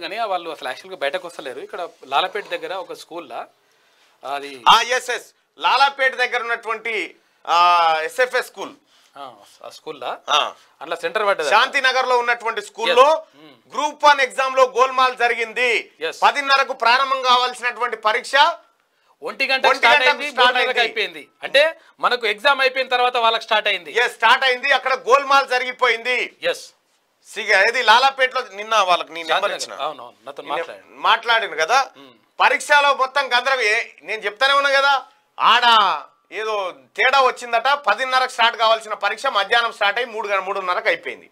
అవును కానీ వాళ్ళు అసలు యాక్చువల్గా బయటకు వస్తలేరు ఇక్కడ లాలపేట దగ్గర ఒక స్కూల్లా అది ఎస్ లాలాపేట దగ్గర ఉన్నటువంటి ఎస్ఎఫ్ఎస్ స్కూల్ అట్లా సెంటర్ శాంతి శాంతినగర్ లో ఉన్నటువంటి స్కూల్లో hmm. Hmm. Group one exam లో గోల్మాల్ జరిగింది పదిన్నరకు ప్రారంభం కావాల్సినటువంటి పరీక్ష ఒంటి గంట స్టార్ట్ అయింది అయిపోయింది అంటే మనకు ఎగ్జామ్ అయిపోయిన తర్వాత వాళ్ళకి స్టార్ట్ అయింది స్టార్ట్ అయింది అక్కడ గోల్మాల్ జరిగిపోయింది ఎస్ అది ఇది లాలాపేటలో నిన్న వాళ్ళకి నీ నెంబర్ ఇచ్చిన మాట్లాడిను కదా పరీక్షలో మొత్తం గందరగ నేను చెప్తానే ఉన్నా కదా ఆడ ఏదో తేడా వచ్చిందట పదిన్నరకు స్టార్ట్ కావాల్సిన పరీక్ష మధ్యాహ్నం స్టార్ట్ అయ్యి మూడు మూడున్నరకు అయిపోయింది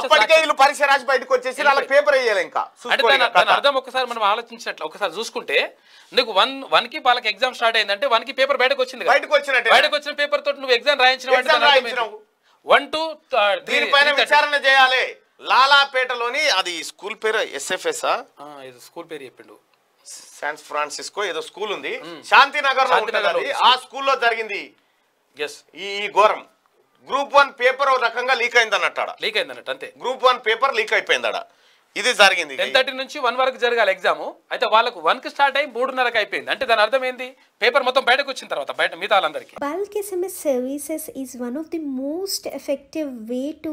అప్పటికే వీళ్ళు పరీక్ష రాసి బయటకు వచ్చేసి వాళ్ళ పేపర్ వేయాలి ఇంకా అర్థం ఒకసారి మనం ఆలోచించినట్లు ఒకసారి చూసుకుంటే నీకు వన్ వన్ కి వాళ్ళకి ఎగ్జామ్ స్టార్ట్ అయిందంటే వన్ కి పేపర్ బయటకు వచ్చింది బయటకు వచ్చినట్టు బయటకు వచ్చిన పేపర్ తోటి నువ్వు ఎగ్జామ్ రాయించిన వన్ టూ దీనిపైన విచారణ చేయాలి లాలాపేటలోని అది స్కూల్ పేరు ఎస్ఎఫ్ఎస్ స్కూల్ పేరు చెప్పిండు శాన్ ఫ్రాన్సిస్కో ఏదో స్కూల్ ఉంది శాంతినగర్ ఆ స్కూల్లో జరిగింది ఈ ఘోరం గ్రూప్ వన్ పేపర్ ఒక రకంగా లీక్ అయింది అన్నట్టు లీక్ అయింది అన్నట్టు అంతే గ్రూప్ వన్ పేపర్ లీక్ అయిపోయింది అడ ఇది జరిగింది టెన్ థర్టీ నుంచి వన్ వరకు జరగాలి ఎగ్జామ్ అయితే వాళ్ళకు వన్ కి స్టార్ట్ అయ్యి మూడున్నరకు అయిపోయింది అంటే దాని అర్థం ఏంది పేపర్ మొత్తం బయటకు వచ్చిన తర్వాత మిగతా వాళ్ళందరికీ bulk SMS services is one of the most effective way to